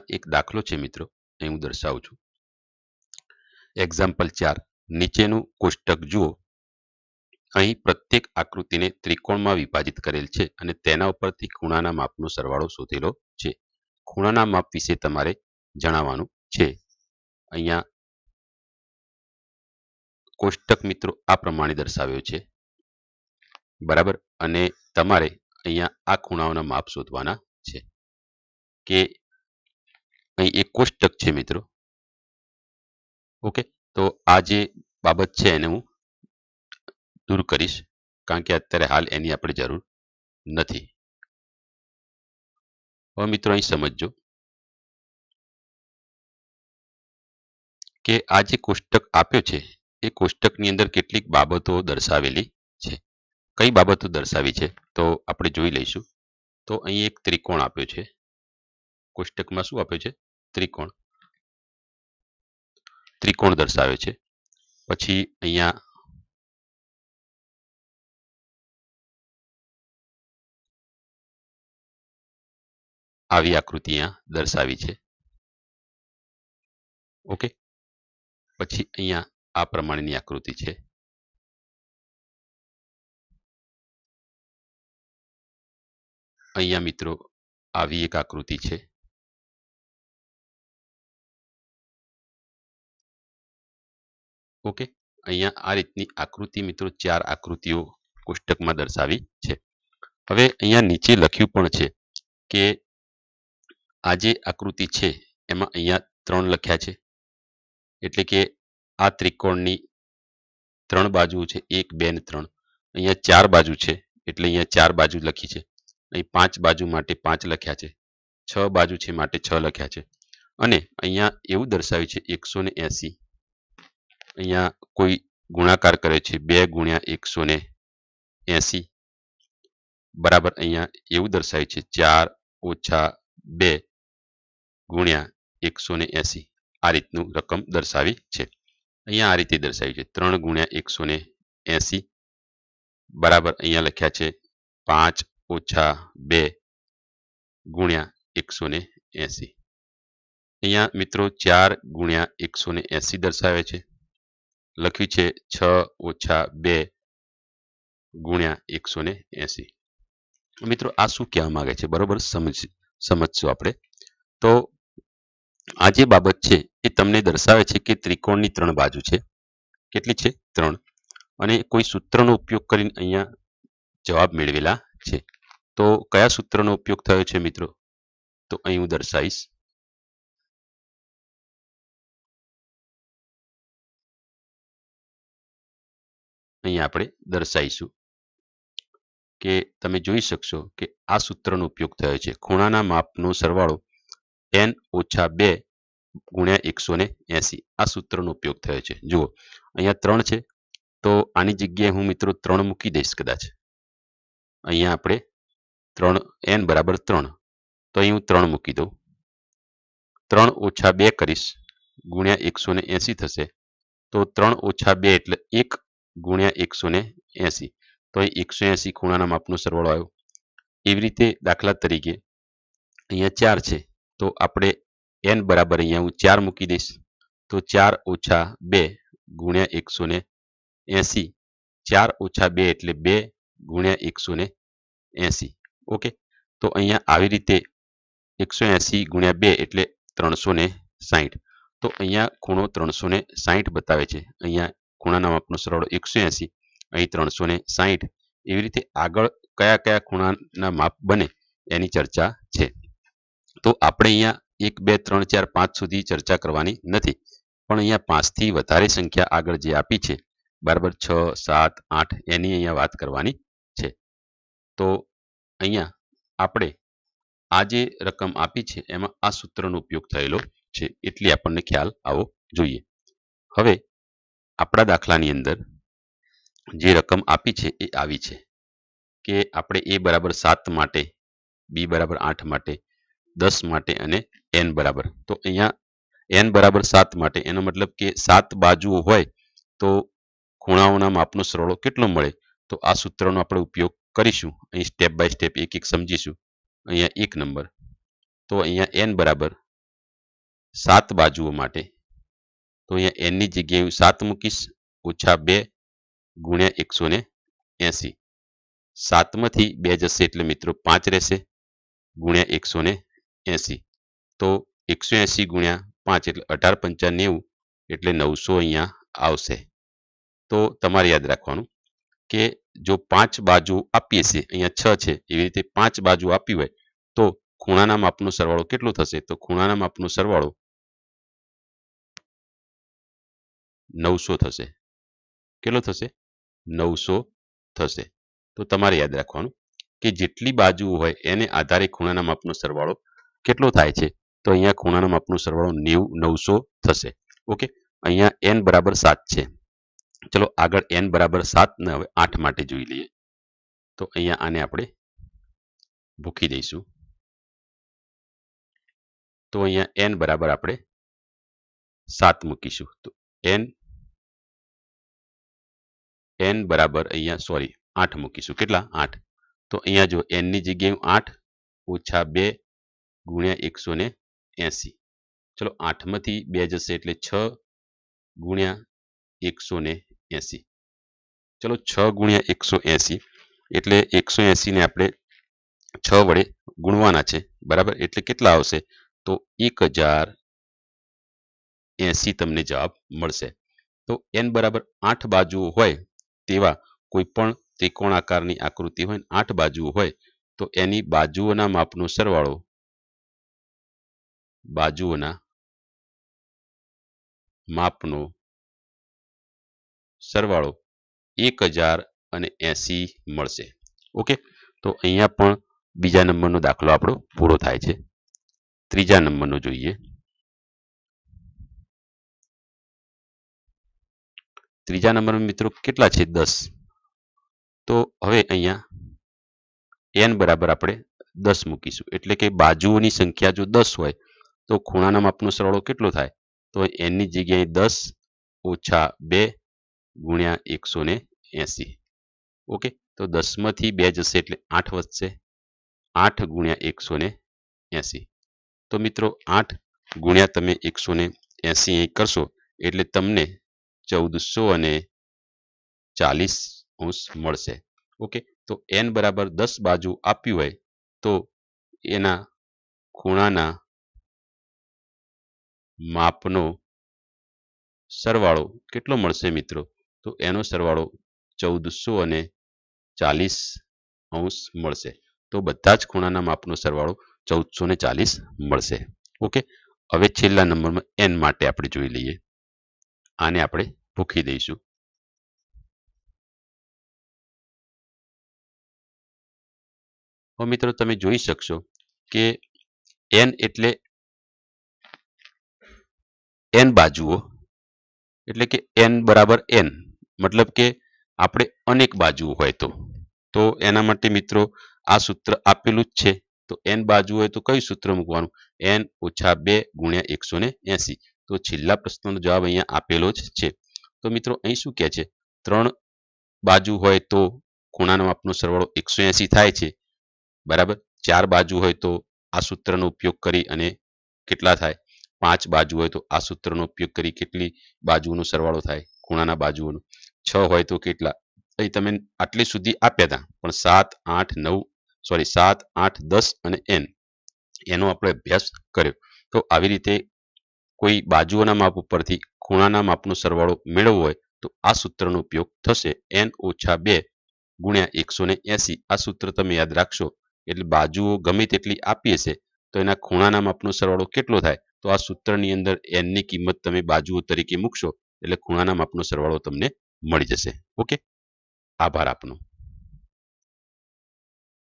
અહીંયા એક દાખલો છે મિત્રો એ હું દર્શાવું છું એક્ઝામ્પલ ચાર નીચેનું કોષ્ટક જુઓ અહીં પ્રત્યેક આકૃતિને ત્રિકોણમાં વિભાજિત કરેલ છે અને તેના ઉપરથી ખૂણાના માપનો સરવાળો શોધેલો છે ખૂણાના માપ વિશે તમારે જણાવવાનું છે અહીંયા કોષ્ટક મિત્રો આ પ્રમાણે દર્શાવ્યો છે બરાબર અને તમારે અહીંયા આ ખૂણાઓના માપ શોધવાના છે કે અહીં એક કોષ્ટક છે મિત્રો ઓકે તો આ જે બાબત છે એને હું દૂર કરીશ કારણ કે અત્યારે હાલ એની આપણે જરૂર નથી હવે મિત્રો અહીં સમજો કે આ જે કોષ્ટક આપ્યો છે એ કોષ્ટકની અંદર કેટલીક બાબતો દર્શાવેલી છે કઈ બાબતો દર્શાવી છે તો આપણે જોઈ લઈશું તો અહીં એક ત્રિકોણ આપ્યો છે કોષ્ટકમાં શું આપ્યું છે ત્રિકોણ ત્રિકોણ દર્શાવે છે પછી અહીંયા આવી આકૃતિ અહીંયા દર્શાવી છે ઓકે પછી અહીંયા આ પ્રમાણેની આકૃતિ છે અહીંયા મિત્રો આવી એક આકૃતિ છે ઓકે અહીંયા આ રીતની આકૃતિ મિત્રો ચાર આકૃતિઓ કોષ્ટકમાં દર્શાવી છે હવે અહીંયા નીચે લખ્યું પણ છે કે આ જે આકૃતિ છે એમાં અહીંયા ત્રણ લખ્યા છે એટલે કે આ ત્રિકોણની ત્રણ બાજુ છે એક બે ને ત્રણ અહીંયા ચાર બાજુ છે એટલે અહીંયા ચાર બાજુ લખી છે અહીં પાંચ બાજુ માટે પાંચ લખ્યા છે છ બાજુ છે માટે છ લખ્યા છે અને અહીંયા એવું દર્શાવ્યું છે એકસો ને અહીંયા કોઈ ગુણાકાર કરે છે બે ગુણ્યા એકસો ને એંસી બરાબર અહીંયા એવું દર્શાય છે ચાર ઓછા બે ગુણ્યા એકસો ને એંસી આ રીતનું રકમ દર્શાવી છે અહીંયા આ રીતે દર્શાવી છે ત્રણ ગુણ્યા એકસો ને એંસી બરાબર અહીંયા લખ્યા છે પાંચ ઓછા બે ગુણ્યા એકસો ને એંસી અહીંયા મિત્રો ચાર ગુણ્યા એકસો ને એંસી દર્શાવે છે લખ્યું છે છ ઓછા બે ગુણ્યા એકસો ને એસી મિત્રો આ શું કહેવા માંગે છે બરોબર સમજ સમજશું આપણે તો આ જે બાબત છે એ તમને દર્શાવે છે કે ત્રિકોણની ત્રણ બાજુ છે કેટલી છે ત્રણ અને કોઈ સૂત્રનો ઉપયોગ કરીને અહીંયા જવાબ મેળવેલા છે તો કયા સૂત્રનો ઉપયોગ થયો છે મિત્રો તો અહીં હું દર્શાવીશ અહીંયા આપણે દર્શાવીશું કે તમે જોઈ શકશો કે આ સૂત્રનો ઉપયોગ થયો છે ખૂણાના માપનો સરવાળો એન ઓછા બે ગુણ્યા એકસો ને એસી આ સૂત્રનો ઉપયોગ થયો છે જુઓ અહીંયા ત્રણ છે તો આની જગ્યાએ હું મિત્રો ત્રણ મૂકી દઈશ કદાચ અહીંયા આપણે ત્રણ એન બરાબર ત્રણ તો અહીં હું ત્રણ મૂકી દઉં ત્રણ ઓછા બે કરીશ ગુણ્યા એકસો ને એંસી થશે તો ત્રણ ઓછા બે એટલે એક ગુણ્યા એકસો ને એંસી તો અહીં એકસો એંસી ખૂણાના માપનો સરવાળો આવ્યો એવી રીતે દાખલા તરીકે અહીંયા ચાર છે તો આપણે એન બરાબર અહીંયા હું ચાર મૂકી દઈશ તો ચાર ઓછા બે ગુણ્યા એકસો ને એંસી ચાર ઓછા બે એટલે બે ગુણ્યા એકસો ને એંસી ઓકે તો અહીંયા આવી રીતે એકસો એંસી ગુણ્યા બે એટલે ત્રણસો ને સાહીઠ તો અહીંયા ખૂણો ત્રણસો ને સાહીઠ બતાવે છે અહીંયા ખૂણાના માપનું સરવાળો એકસો એંસી અહીં ત્રણસો ને સાહીઠ એવી રીતે આગળ કયા કયા ખૂણાના માપ બને એની ચર્ચા છે તો આપણે અહીંયા એક બે ત્રણ ચાર પાંચ સુધી ચર્ચા કરવાની નથી પણ અહીંયા પાંચથી વધારે સંખ્યા આગળ જે આપી છે બરાબર છ સાત આઠ એની અહીંયા વાત કરવાની છે તો અહીંયા આપણે આ જે રકમ આપી છે એમાં આ સૂત્રનો ઉપયોગ થયેલો છે એટલે આપણને ખ્યાલ આવો જોઈએ હવે આપણા દાખલાની અંદર જે રકમ આપી છે એ આવી છે કે આપણે એ બરાબર સાત માટે બી બરાબર આઠ માટે દસ માટે અને એન બરાબર તો અહીંયા એન બરાબર સાત માટે એનો મતલબ કે સાત બાજુઓ હોય તો ખૂણાઓના માપનો સરળો કેટલો મળે તો આ સૂત્રનો આપણે ઉપયોગ કરીશું અહીં સ્ટેપ બાય સ્ટેપ એક એક સમજીશું અહીંયા એક નંબર તો અહીંયા એન બરાબર સાત બાજુઓ માટે તો અહીંયા એનની જગ્યાએ હું સાત મૂકીશ ઓછા બે ગુણ્યા એકસો ને એંસી સાતમાંથી બે જશે એટલે મિત્રો પાંચ રહેશે ગુણ્યા એકસો ને એંસી તો એકસો એંસી ગુણ્યા પાંચ એટલે અઢાર પંચા એટલે નવસો અહીંયા આવશે તો તમારે યાદ રાખવાનું કે જો પાંચ બાજુ આપીએ છીએ અહીંયા છ છે એવી રીતે પાંચ બાજુ આપી હોય તો ખૂણાના માપનો સરવાળો કેટલો થશે તો ખૂણાના માપનો સરવાળો નવસો થશે કેટલો થશે નવસો થશે તો તમારે યાદ રાખવાનું કે જેટલી બાજુઓ હોય એને આધારે ખૂણાના માપનો સરવાળો કેટલો થાય છે તો અહીંયા ખૂણાના માપનો સરવાળો નેવ નવસો થશે ઓકે અહીંયા એન બરાબર સાત છે ચલો આગળ એન બરાબર સાતને હવે આઠ માટે જોઈ લઈએ તો અહીંયા આને આપણે ભૂખી દઈશું તો અહીંયા એન બરાબર આપણે સાત મૂકીશું તો એન એન બરાબર અહીંયા સોરી આઠ મૂકીશું કેટલા આઠ તો અહીંયા જો એનની જગ્યાએ આઠ ઓછા બે ગુણ્યા એકસો ને એંસી ચલો આઠમાંથી બે જશે એટલે છ ગુણ્યા એકસો ને એંસી ચલો છ ગુણ્યા એકસો એંસી એટલે એકસો એંસીને આપણે છ વડે ગુણવાના છે બરાબર એટલે કેટલા આવશે તો એક હજાર એંસી તમને જવાબ મળશે તો એન બરાબર આઠ બાજુઓ હોય તેવા કોઈપણ ત્રિકોણ આકારની આકૃતિ હોય આઠ બાજુઓ હોય તો એની બાજુઓના માપનો સરવાળો બાજુઓના માપનો સરવાળો એક હજાર અને એંસી મળશે ઓકે તો અહીંયા પણ બીજા નંબરનો દાખલો આપણો પૂરો થાય છે ત્રીજા નંબરનો જોઈએ ત્રીજા નંબરમાં મિત્રો કેટલા છે દસ તો હવે અહીંયા એન બરાબર આપણે દસ મૂકીશું એટલે કે બાજુઓની સંખ્યા જો દસ હોય તો ખૂણાના માપનો સરવાળો કેટલો થાય તો એનની જગ્યાએ દસ ઓછા બે ગુણ્યા એકસો ને એંસી ઓકે તો દસમાંથી બે જશે એટલે આઠ વધશે આઠ ગુણ્યા એકસો ને એંસી તો મિત્રો આઠ ગુણ્યા તમે એકસો ને અહીં કરશો એટલે તમને ચૌદસો અને ચાલીસ અંશ મળશે ઓકે તો એન બરાબર દસ બાજુ આપ્યું હોય તો એના ખૂણાના માપનો સરવાળો કેટલો મળશે મિત્રો તો એનો સરવાળો ચૌદસો અને ચાલીસ અંશ મળશે તો બધા જ ખૂણાના માપનો સરવાળો ચૌદસો ને ચાલીસ મળશે ઓકે હવે છેલ્લા નંબરમાં એન માટે આપણે જોઈ લઈએ આને આપણે ભૂખી દઈશું હવે મિત્રો તમે જોઈ શકશો કે એન એટલે એન બાજુઓ એટલે કે એન બરાબર એન મતલબ કે આપણે અનેક બાજુઓ હોય તો તો એના માટે મિત્રો આ સૂત્ર આપેલું જ છે તો એન બાજુ હોય તો કયું સૂત્ર મૂકવાનું એન ઓછા બે ગુણ્યા એકસો ને એસી તો છેલ્લા પ્રશ્નનો જવાબ અહીંયા આપેલો જ છે તો મિત્રો અહીં શું કહે છે ત્રણ બાજુ હોય તો ખૂણાનો આપનો સરવાળો એકસો એંસી થાય છે બરાબર ચાર બાજુ હોય તો આ સૂત્રનો ઉપયોગ કરી અને કેટલા થાય પાંચ બાજુ હોય તો આ સૂત્રનો ઉપયોગ કરી કેટલી બાજુઓનો સરવાળો થાય ખૂણાના બાજુઓનો છ હોય તો કેટલા અહીં તમે આટલી સુધી આપ્યા હતા પણ સાત આઠ નવ સોરી સાત આઠ દસ અને એન એનો આપણે અભ્યાસ કર્યો તો આવી રીતે કોઈ બાજુઓના માપ ઉપરથી ખૂણાના માપનો સરવાળો મેળવવો હોય તો આ સૂત્રનો ઉપયોગ થશે એન ઓછા બે ગુણ્યા એકસો ને એસી આ સૂત્ર તમે યાદ રાખશો એટલે બાજુઓ ગમે તેટલી આપીએ હશે તો એના ખૂણાના માપનો સરવાળો કેટલો થાય તો આ સૂત્રની અંદર એનની કિંમત તમે બાજુઓ તરીકે મૂકશો એટલે ખૂણાના માપનો સરવાળો તમને મળી જશે ઓકે આભાર આપનો